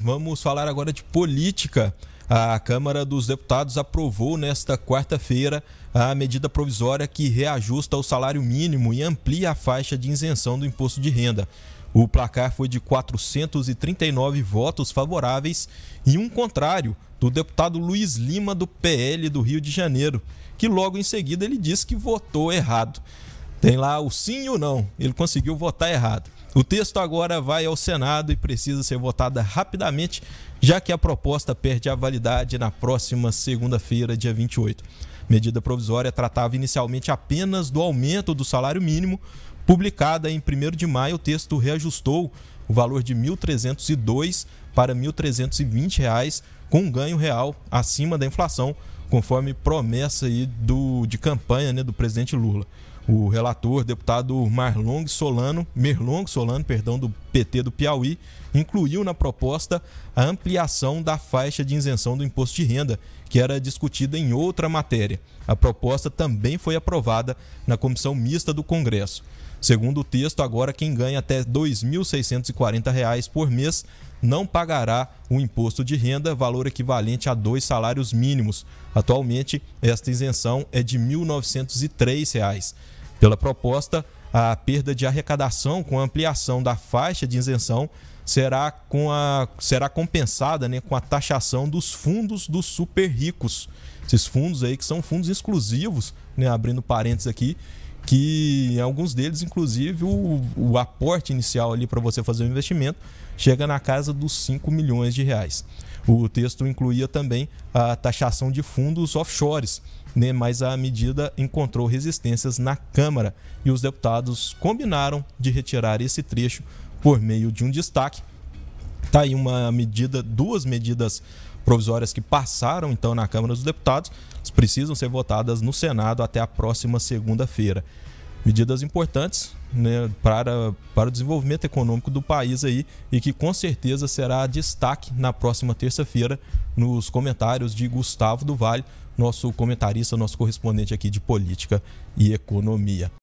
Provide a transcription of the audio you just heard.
Vamos falar agora de política. A Câmara dos Deputados aprovou nesta quarta-feira a medida provisória que reajusta o salário mínimo e amplia a faixa de isenção do imposto de renda. O placar foi de 439 votos favoráveis e um contrário do deputado Luiz Lima do PL do Rio de Janeiro, que logo em seguida ele disse que votou errado. Tem lá o sim ou não. Ele conseguiu votar errado. O texto agora vai ao Senado e precisa ser votada rapidamente, já que a proposta perde a validade na próxima segunda-feira, dia 28. Medida provisória tratava inicialmente apenas do aumento do salário mínimo. Publicada em 1 de maio, o texto reajustou o valor de R$ 1.302 para R$ 1.320, reais, com um ganho real acima da inflação, conforme promessa aí do, de campanha né, do presidente Lula o relator, deputado Marlon Solano, Merlong Solano, perdão, do PT do Piauí, incluiu na proposta a ampliação da faixa de isenção do imposto de renda, que era discutida em outra matéria. A proposta também foi aprovada na comissão mista do Congresso. Segundo o texto, agora quem ganha até R$ 2.640 por mês não pagará o imposto de renda, valor equivalente a dois salários mínimos. Atualmente, esta isenção é de R$ 1.903. Pela proposta, a perda de arrecadação com a ampliação da faixa de isenção será, com a, será compensada né, com a taxação dos fundos dos super ricos. Esses fundos aí que são fundos exclusivos, né, abrindo parênteses aqui, que em alguns deles, inclusive, o, o aporte inicial ali para você fazer o investimento chega na casa dos 5 milhões de reais. O texto incluía também a taxação de fundos offshores, né? mas a medida encontrou resistências na Câmara e os deputados combinaram de retirar esse trecho por meio de um destaque Está aí uma medida, duas medidas provisórias que passaram então na Câmara dos Deputados, precisam ser votadas no Senado até a próxima segunda-feira. Medidas importantes né, para, para o desenvolvimento econômico do país aí e que com certeza será destaque na próxima terça-feira nos comentários de Gustavo Duval, nosso comentarista, nosso correspondente aqui de política e economia.